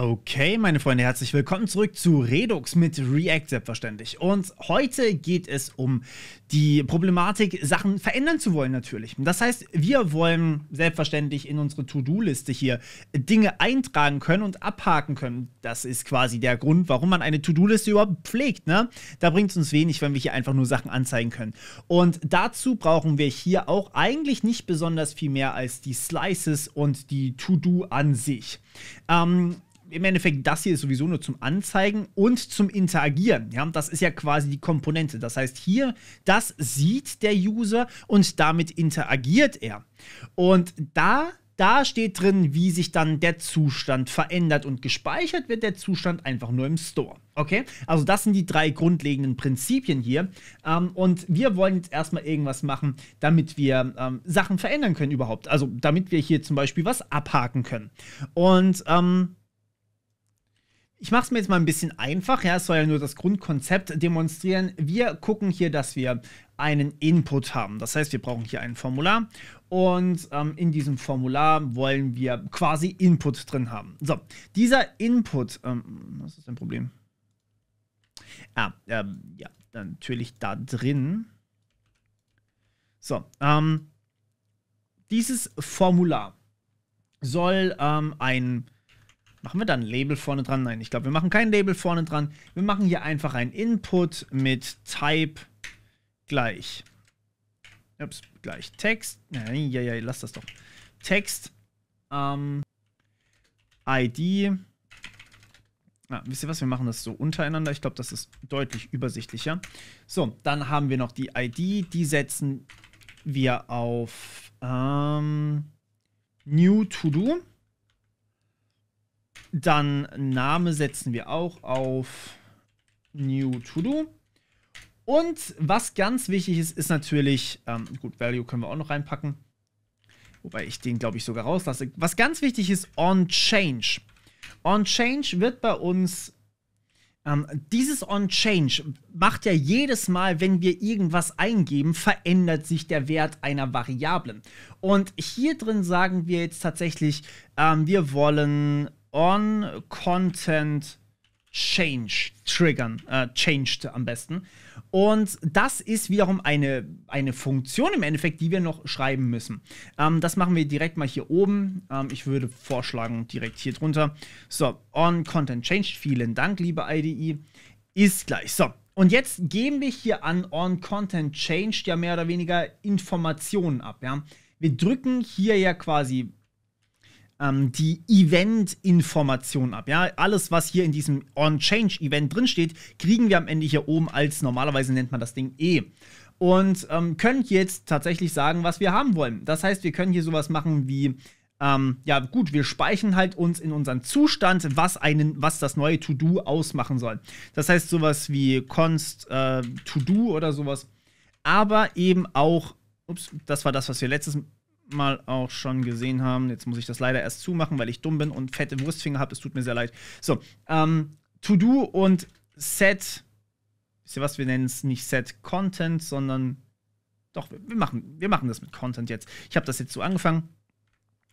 Okay, meine Freunde, herzlich willkommen zurück zu Redux mit React selbstverständlich. Und heute geht es um die Problematik, Sachen verändern zu wollen natürlich. Das heißt, wir wollen selbstverständlich in unsere To-Do-Liste hier Dinge eintragen können und abhaken können. Das ist quasi der Grund, warum man eine To-Do-Liste überhaupt pflegt. Ne? Da bringt es uns wenig, wenn wir hier einfach nur Sachen anzeigen können. Und dazu brauchen wir hier auch eigentlich nicht besonders viel mehr als die Slices und die To-Do an sich. Ähm, im Endeffekt, das hier ist sowieso nur zum Anzeigen und zum Interagieren. Ja, das ist ja quasi die Komponente. Das heißt, hier, das sieht der User und damit interagiert er. Und da da steht drin, wie sich dann der Zustand verändert und gespeichert wird der Zustand einfach nur im Store. Okay, also das sind die drei grundlegenden Prinzipien hier. Ähm, und wir wollen jetzt erstmal irgendwas machen, damit wir ähm, Sachen verändern können überhaupt. Also damit wir hier zum Beispiel was abhaken können. Und ähm, ich mache es mir jetzt mal ein bisschen einfach. Ja, es soll ja nur das Grundkonzept demonstrieren. Wir gucken hier, dass wir einen Input haben. Das heißt, wir brauchen hier ein Formular und ähm, in diesem Formular wollen wir quasi Input drin haben. So, dieser Input, ähm, was ist ein Problem? Ah, ähm, ja, natürlich da drin. So, ähm, dieses Formular soll ähm, ein Machen wir dann ein Label vorne dran? Nein, ich glaube, wir machen kein Label vorne dran. Wir machen hier einfach ein Input mit Type gleich. Ups, gleich Text. Nein, ja, ja, lass das doch. Text. Ähm, ID. Ah, wisst ihr was? Wir machen das so untereinander. Ich glaube, das ist deutlich übersichtlicher. So, dann haben wir noch die ID. Die setzen wir auf ähm, New To Do. Dann Name setzen wir auch auf New To-Do. Und was ganz wichtig ist, ist natürlich, ähm, gut, Value können wir auch noch reinpacken. Wobei ich den, glaube ich, sogar rauslasse. Was ganz wichtig ist, On-Change. On-Change wird bei uns, ähm, dieses On-Change macht ja jedes Mal, wenn wir irgendwas eingeben, verändert sich der Wert einer Variablen. Und hier drin sagen wir jetzt tatsächlich, ähm, wir wollen On-Content Change triggern, äh, changed am besten. Und das ist wiederum eine, eine Funktion im Endeffekt, die wir noch schreiben müssen. Ähm, das machen wir direkt mal hier oben. Ähm, ich würde vorschlagen, direkt hier drunter. So, on Content Changed. Vielen Dank, liebe IDE. Ist gleich. So, und jetzt geben wir hier an on Content Changed ja mehr oder weniger Informationen ab. Ja? Wir drücken hier ja quasi ähm, die Event-Information ab. Ja, alles, was hier in diesem On-Change-Event drinsteht, kriegen wir am Ende hier oben als normalerweise nennt man das Ding E und ähm, können jetzt tatsächlich sagen, was wir haben wollen. Das heißt, wir können hier sowas machen wie, ähm, ja gut, wir speichern halt uns in unseren Zustand, was, einen, was das neue To-Do ausmachen soll. Das heißt sowas wie const äh, To-Do oder sowas. Aber eben auch, ups, das war das, was wir letztes Mal auch schon gesehen haben. Jetzt muss ich das leider erst zumachen, weil ich dumm bin und fette Wurstfinger habe. Es tut mir sehr leid. So, ähm, To-Do und Set. Wisst ihr was? Wir nennen es nicht Set Content, sondern doch, wir machen, wir machen das mit Content jetzt. Ich habe das jetzt so angefangen.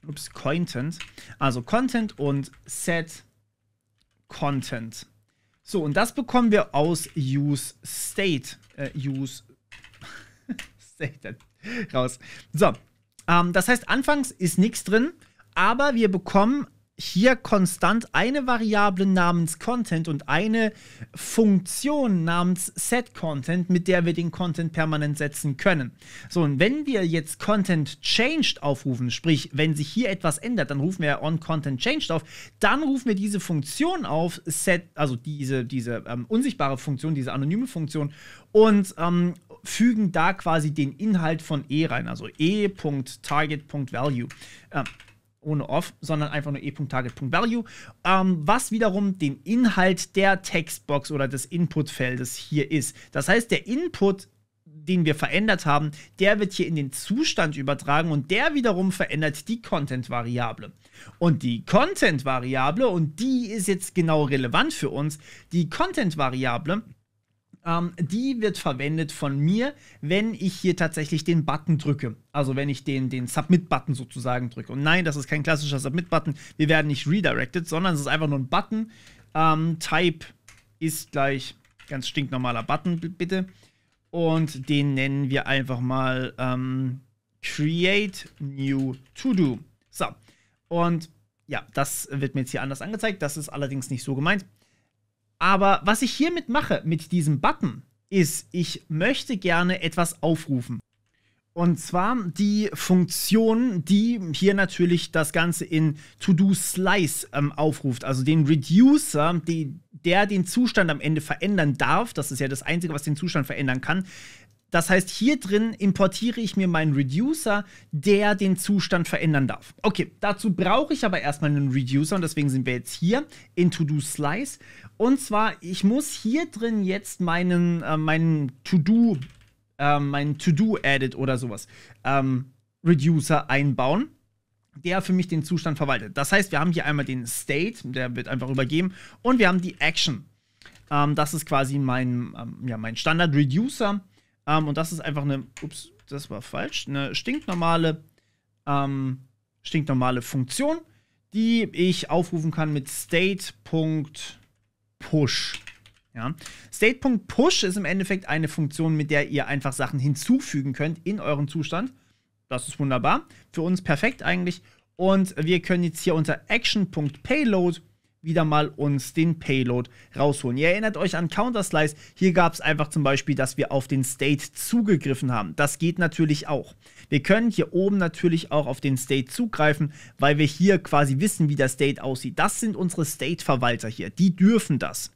Ups, Content. Also Content und Set Content. So, und das bekommen wir aus Use State. Äh, use State raus. So, ähm, das heißt, anfangs ist nichts drin, aber wir bekommen hier konstant eine Variable namens Content und eine Funktion namens SetContent, mit der wir den Content permanent setzen können. So, und wenn wir jetzt Content Changed aufrufen, sprich, wenn sich hier etwas ändert, dann rufen wir onContentChanged auf, dann rufen wir diese Funktion auf, Set, also diese, diese ähm, unsichtbare Funktion, diese anonyme Funktion, und ähm, fügen da quasi den Inhalt von e rein, also e.target.value. Äh, ohne off, sondern einfach nur e.target.value, ähm, was wiederum den Inhalt der Textbox oder des Inputfeldes hier ist. Das heißt, der Input den wir verändert haben, der wird hier in den Zustand übertragen und der wiederum verändert die Content-Variable. Und die Content-Variable, und die ist jetzt genau relevant für uns, die Content-Variable ähm, die wird verwendet von mir, wenn ich hier tatsächlich den Button drücke. Also wenn ich den, den Submit-Button sozusagen drücke. Und nein, das ist kein klassischer Submit-Button. Wir werden nicht redirected, sondern es ist einfach nur ein Button. Ähm, Type ist gleich ganz stinknormaler Button, bitte. Und den nennen wir einfach mal ähm, Create New To Do. So. Und ja, das wird mir jetzt hier anders angezeigt. Das ist allerdings nicht so gemeint. Aber was ich hiermit mache, mit diesem Button, ist, ich möchte gerne etwas aufrufen. Und zwar die Funktion, die hier natürlich das Ganze in To-Do Slice ähm, aufruft, also den Reducer, die, der den Zustand am Ende verändern darf. Das ist ja das Einzige, was den Zustand verändern kann. Das heißt, hier drin importiere ich mir meinen Reducer, der den Zustand verändern darf. Okay, dazu brauche ich aber erstmal einen Reducer und deswegen sind wir jetzt hier in To-Do Slice und zwar, ich muss hier drin jetzt meinen, äh, meinen To-Do, äh, meinen To-Do-Edit oder sowas, ähm, Reducer einbauen, der für mich den Zustand verwaltet. Das heißt, wir haben hier einmal den State, der wird einfach übergeben, und wir haben die Action. Ähm, das ist quasi mein, ähm, ja, mein Standard-Reducer. Ähm, und das ist einfach eine, ups, das war falsch, eine stinknormale, ähm, stinknormale Funktion, die ich aufrufen kann mit state.reducer Push. Ja. State.push ist im Endeffekt eine Funktion, mit der ihr einfach Sachen hinzufügen könnt in euren Zustand. Das ist wunderbar. Für uns perfekt eigentlich. Und wir können jetzt hier unter action.payload wieder mal uns den Payload rausholen. Ihr erinnert euch an Counter-Slice. Hier gab es einfach zum Beispiel, dass wir auf den State zugegriffen haben. Das geht natürlich auch. Wir können hier oben natürlich auch auf den State zugreifen, weil wir hier quasi wissen, wie der State aussieht. Das sind unsere State-Verwalter hier. Die dürfen das.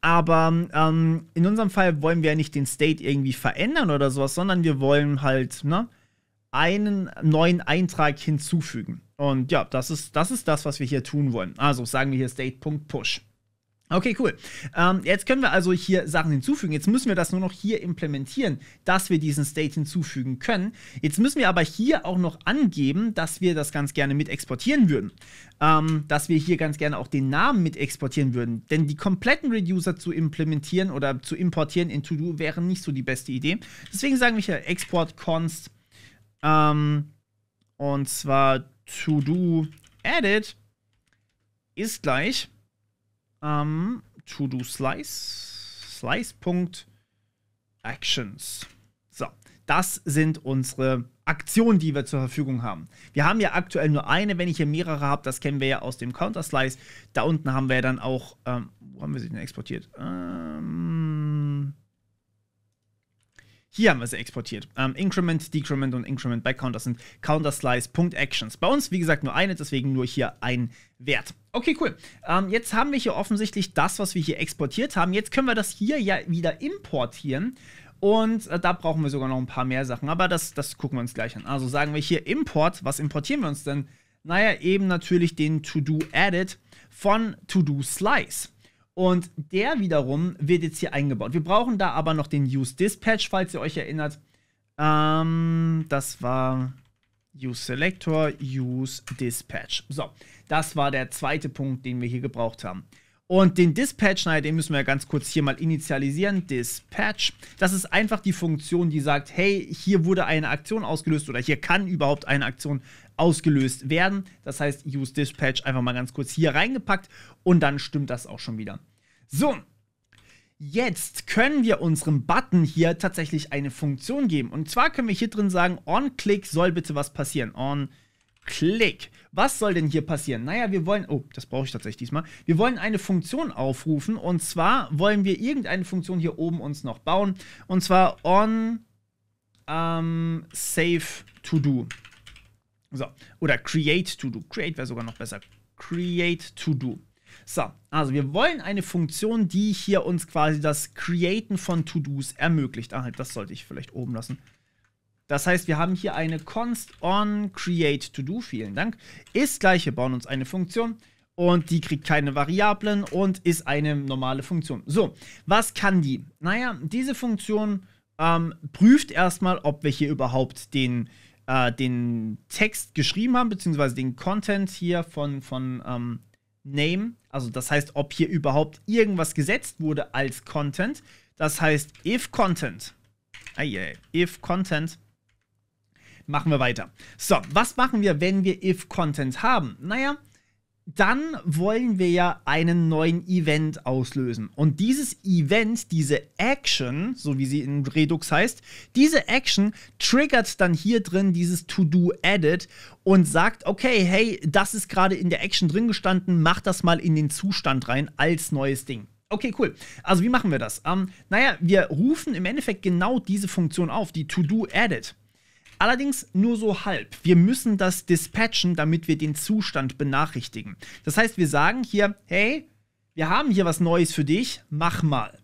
Aber ähm, in unserem Fall wollen wir ja nicht den State irgendwie verändern oder sowas, sondern wir wollen halt ne, einen neuen Eintrag hinzufügen. Und ja, das ist, das ist das, was wir hier tun wollen. Also sagen wir hier state.push. Okay, cool. Ähm, jetzt können wir also hier Sachen hinzufügen. Jetzt müssen wir das nur noch hier implementieren, dass wir diesen State hinzufügen können. Jetzt müssen wir aber hier auch noch angeben, dass wir das ganz gerne mit exportieren würden. Ähm, dass wir hier ganz gerne auch den Namen mit exportieren würden. Denn die kompletten Reducer zu implementieren oder zu importieren in To-Do wäre nicht so die beste Idee. Deswegen sagen wir hier export const ähm, und zwar to do edit ist gleich ähm, to do slice, slice.actions. So, das sind unsere Aktionen, die wir zur Verfügung haben. Wir haben ja aktuell nur eine, wenn ich hier mehrere habe, das kennen wir ja aus dem Counter-Slice. Da unten haben wir ja dann auch, ähm, wo haben wir sie denn exportiert? Ähm, hier haben wir sie exportiert. Ähm, Increment, Decrement und Increment by Counter sind Counter Slice. Punkt Actions. Bei uns, wie gesagt, nur eine, deswegen nur hier ein Wert. Okay, cool. Ähm, jetzt haben wir hier offensichtlich das, was wir hier exportiert haben. Jetzt können wir das hier ja wieder importieren. Und äh, da brauchen wir sogar noch ein paar mehr Sachen. Aber das, das gucken wir uns gleich an. Also sagen wir hier Import. Was importieren wir uns denn? Naja, eben natürlich den To-Do Edit von To-Do Slice. Und der wiederum wird jetzt hier eingebaut. Wir brauchen da aber noch den Use Dispatch, falls ihr euch erinnert. Ähm, das war Use Selector, Use Dispatch. So, das war der zweite Punkt, den wir hier gebraucht haben. Und den Dispatch, naja, den müssen wir ja ganz kurz hier mal initialisieren. Dispatch, das ist einfach die Funktion, die sagt, hey, hier wurde eine Aktion ausgelöst oder hier kann überhaupt eine Aktion ausgelöst werden. Das heißt, use Dispatch einfach mal ganz kurz hier reingepackt und dann stimmt das auch schon wieder. So, jetzt können wir unserem Button hier tatsächlich eine Funktion geben. Und zwar können wir hier drin sagen, onClick soll bitte was passieren. onClick Klick. Was soll denn hier passieren? Naja, wir wollen, oh, das brauche ich tatsächlich diesmal. Wir wollen eine Funktion aufrufen und zwar wollen wir irgendeine Funktion hier oben uns noch bauen und zwar on ähm, save to do. So, oder create to do. Create wäre sogar noch besser. Create to do. So, also wir wollen eine Funktion, die hier uns quasi das Createn von To-Dos ermöglicht. Ah, halt, das sollte ich vielleicht oben lassen. Das heißt, wir haben hier eine const on create to do, vielen Dank, ist gleich, wir bauen uns eine Funktion und die kriegt keine Variablen und ist eine normale Funktion. So, was kann die? Naja, diese Funktion ähm, prüft erstmal, ob wir hier überhaupt den, äh, den Text geschrieben haben, beziehungsweise den Content hier von, von ähm, Name. Also das heißt, ob hier überhaupt irgendwas gesetzt wurde als Content. Das heißt, if Content, ah yeah, if Content machen wir weiter. So, was machen wir, wenn wir if-Content haben? Naja, dann wollen wir ja einen neuen Event auslösen. Und dieses Event, diese Action, so wie sie in Redux heißt, diese Action triggert dann hier drin dieses To-Do-Edit und sagt, okay, hey, das ist gerade in der Action drin gestanden, mach das mal in den Zustand rein als neues Ding. Okay, cool. Also wie machen wir das? Ähm, naja, wir rufen im Endeffekt genau diese Funktion auf, die To-Do-Edit. Allerdings nur so halb. Wir müssen das dispatchen, damit wir den Zustand benachrichtigen. Das heißt, wir sagen hier, hey, wir haben hier was Neues für dich, mach mal.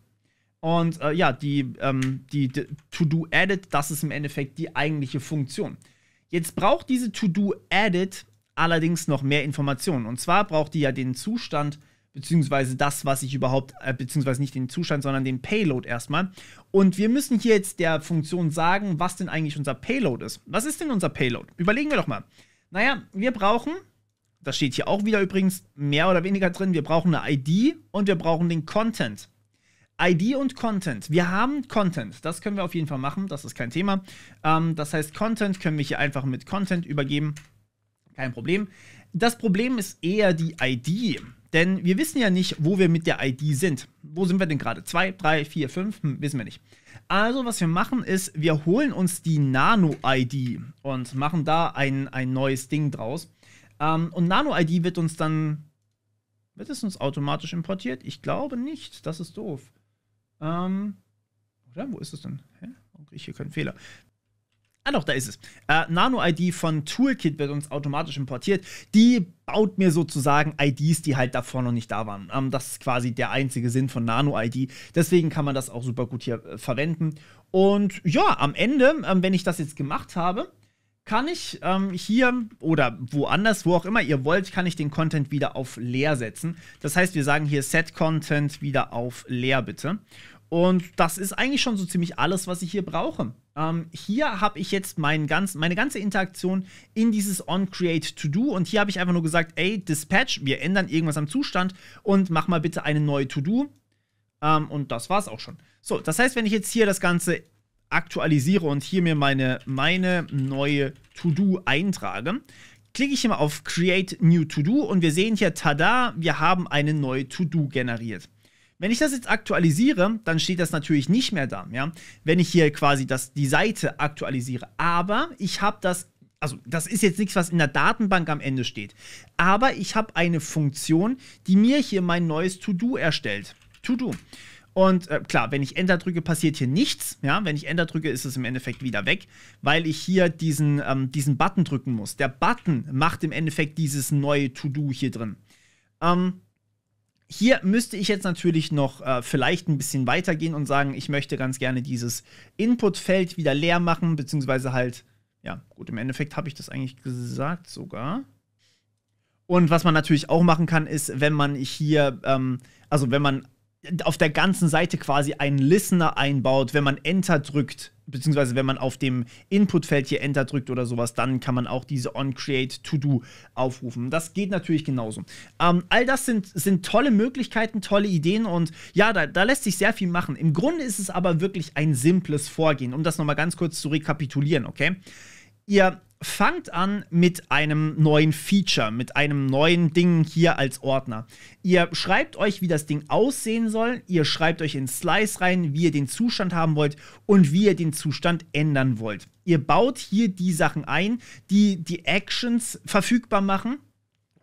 Und äh, ja, die, ähm, die, die To-Do-Edit, das ist im Endeffekt die eigentliche Funktion. Jetzt braucht diese To-Do-Edit allerdings noch mehr Informationen. Und zwar braucht die ja den Zustand, äh, beziehungsweise das, was ich überhaupt, äh, beziehungsweise nicht den Zustand, sondern den Payload erstmal. Und wir müssen hier jetzt der Funktion sagen, was denn eigentlich unser Payload ist. Was ist denn unser Payload? Überlegen wir doch mal. Naja, wir brauchen, das steht hier auch wieder übrigens mehr oder weniger drin, wir brauchen eine ID und wir brauchen den Content. ID und Content. Wir haben Content. Das können wir auf jeden Fall machen. Das ist kein Thema. Ähm, das heißt, Content können wir hier einfach mit Content übergeben. Kein Problem. Das Problem ist eher die ID. Denn wir wissen ja nicht, wo wir mit der ID sind. Wo sind wir denn gerade? 2, 3, 4, 5? wissen wir nicht. Also, was wir machen, ist, wir holen uns die Nano-ID und machen da ein, ein neues Ding draus. Ähm, und Nano-ID wird uns dann. Wird es uns automatisch importiert? Ich glaube nicht. Das ist doof. Ähm, oder? Wo ist es denn? Hä? Warum ich hier keinen Fehler? Ah doch, da ist es. Äh, Nano-ID von Toolkit wird uns automatisch importiert. Die baut mir sozusagen IDs, die halt davor noch nicht da waren. Ähm, das ist quasi der einzige Sinn von Nano-ID. Deswegen kann man das auch super gut hier äh, verwenden. Und ja, am Ende, ähm, wenn ich das jetzt gemacht habe, kann ich ähm, hier oder woanders, wo auch immer ihr wollt, kann ich den Content wieder auf leer setzen. Das heißt, wir sagen hier Set Content wieder auf leer bitte. Und das ist eigentlich schon so ziemlich alles, was ich hier brauche. Ähm, hier habe ich jetzt mein ganz, meine ganze Interaktion in dieses OnCreateToDo und hier habe ich einfach nur gesagt, ey, Dispatch, wir ändern irgendwas am Zustand und mach mal bitte eine neue To-Do. Ähm, und das war's auch schon. So, das heißt, wenn ich jetzt hier das Ganze aktualisiere und hier mir meine, meine neue To-Do eintrage, klicke ich hier mal auf Create New To-Do und wir sehen hier, tada, wir haben eine neue To-Do generiert. Wenn ich das jetzt aktualisiere, dann steht das natürlich nicht mehr da, ja? Wenn ich hier quasi das, die Seite aktualisiere. Aber ich habe das, also das ist jetzt nichts, was in der Datenbank am Ende steht. Aber ich habe eine Funktion, die mir hier mein neues To-Do erstellt. To-Do. Und äh, klar, wenn ich Enter drücke, passiert hier nichts. Ja, wenn ich Enter drücke, ist es im Endeffekt wieder weg, weil ich hier diesen, ähm, diesen Button drücken muss. Der Button macht im Endeffekt dieses neue To-Do hier drin. Ähm, hier müsste ich jetzt natürlich noch äh, vielleicht ein bisschen weitergehen und sagen, ich möchte ganz gerne dieses Inputfeld wieder leer machen, beziehungsweise halt, ja, gut, im Endeffekt habe ich das eigentlich gesagt sogar. Und was man natürlich auch machen kann, ist, wenn man hier, ähm, also wenn man auf der ganzen Seite quasi einen Listener einbaut, wenn man Enter drückt, beziehungsweise wenn man auf dem Inputfeld hier Enter drückt oder sowas, dann kann man auch diese On-Create-To-Do aufrufen. Das geht natürlich genauso. Ähm, all das sind, sind tolle Möglichkeiten, tolle Ideen und ja, da, da lässt sich sehr viel machen. Im Grunde ist es aber wirklich ein simples Vorgehen, um das nochmal ganz kurz zu rekapitulieren, okay? Ihr fangt an mit einem neuen Feature, mit einem neuen Ding hier als Ordner. Ihr schreibt euch, wie das Ding aussehen soll, ihr schreibt euch in Slice rein, wie ihr den Zustand haben wollt und wie ihr den Zustand ändern wollt. Ihr baut hier die Sachen ein, die die Actions verfügbar machen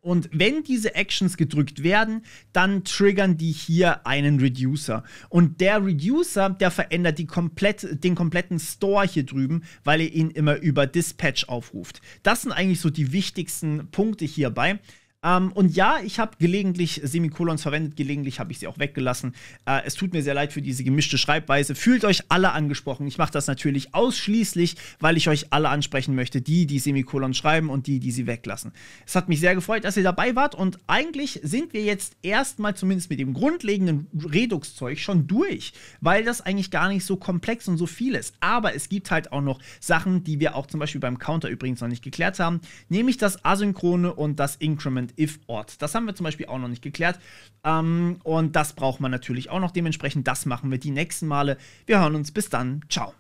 und wenn diese Actions gedrückt werden, dann triggern die hier einen Reducer. Und der Reducer, der verändert die komplett, den kompletten Store hier drüben, weil ihr ihn immer über Dispatch aufruft. Das sind eigentlich so die wichtigsten Punkte hierbei. Ähm, und ja, ich habe gelegentlich Semikolons verwendet, gelegentlich habe ich sie auch weggelassen. Äh, es tut mir sehr leid für diese gemischte Schreibweise. Fühlt euch alle angesprochen. Ich mache das natürlich ausschließlich, weil ich euch alle ansprechen möchte, die die Semikolon schreiben und die, die sie weglassen. Es hat mich sehr gefreut, dass ihr dabei wart und eigentlich sind wir jetzt erstmal zumindest mit dem grundlegenden Redux-Zeug schon durch, weil das eigentlich gar nicht so komplex und so viel ist. Aber es gibt halt auch noch Sachen, die wir auch zum Beispiel beim Counter übrigens noch nicht geklärt haben, nämlich das Asynchrone und das Increment if-Ort. Das haben wir zum Beispiel auch noch nicht geklärt. Ähm, und das braucht man natürlich auch noch dementsprechend. Das machen wir die nächsten Male. Wir hören uns. Bis dann. Ciao.